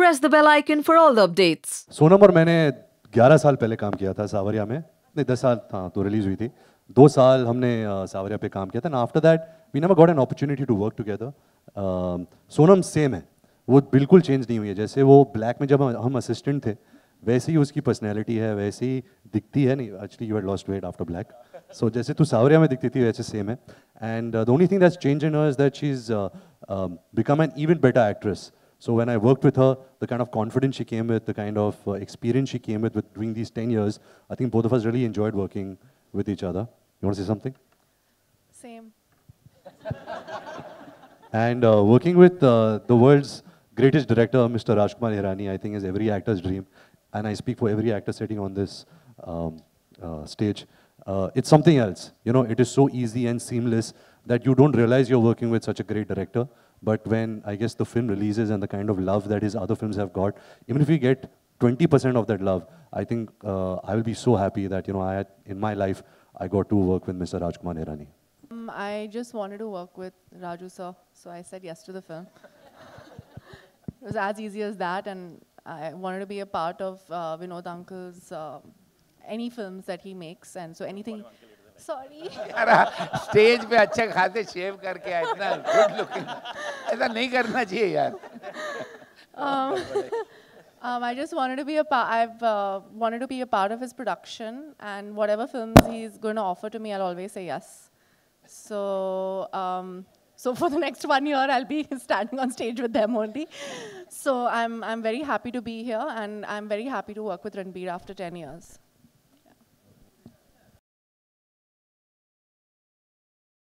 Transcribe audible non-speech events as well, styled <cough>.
Press the bell icon for all the updates Sonam और मैंने 11 साल पहले काम किया था सावरिया में नहीं 10 साल था हाँ, तो रिलीज हुई थी दो साल हमने सावरिया पे काम किया था and after that we never got an opportunity to work together Sonam same है वो बिल्कुल चेंज नहीं हुई है जैसे वो ब्लैक में जब हम असिस्टेंट थे वैसे ही उसकी पर्सनैलिटी है वैसे ही दिखती है नहीं actually you had lost weight after black so जैसे तू सावरिया में दिखती थी वैसे सेम है and the only thing that's changed in her is that she is become an even better actress So when I worked with her, the kind of confidence she came with, the kind of uh, experience she came with, with doing these 10 years, I think both of us really enjoyed working with each other. You want to say something? Same. <laughs> and uh, working with uh, the world's greatest director, Mr. Rajkumar Hirani, I think is every actor's dream. And I speak for every actor sitting on this um, uh, stage. Uh, it's something else. You know, it is so easy and seamless that you don't realize you're working with such a great director. But when I guess the film releases and the kind of love that his other films have got, even if we get 20% of that love, I think uh, I will be so happy that you know I had, in my life I got to work with Mr. Rajkumar Hirani. Um, I just wanted to work with Raju sir, so I said yes to the film. <laughs> it was as easy as that, and I wanted to be a part of uh, Vinod Uncle's uh, any films that he makes, and so anything. Sorry. <laughs> Stage पे अच्छे खासे शेव करके <laughs> ऐसा नहीं करना चाहिए यार um, <laughs> um, I just wanted to be a part. I've uh, wanted to be a part of his production, and whatever films he's going to offer to me, I'll always say yes. So, um, so for the next one year, I'll be <laughs> standing on stage with them only. So I'm I'm very happy to be here, and I'm very happy to work with Ranbir after 10 years.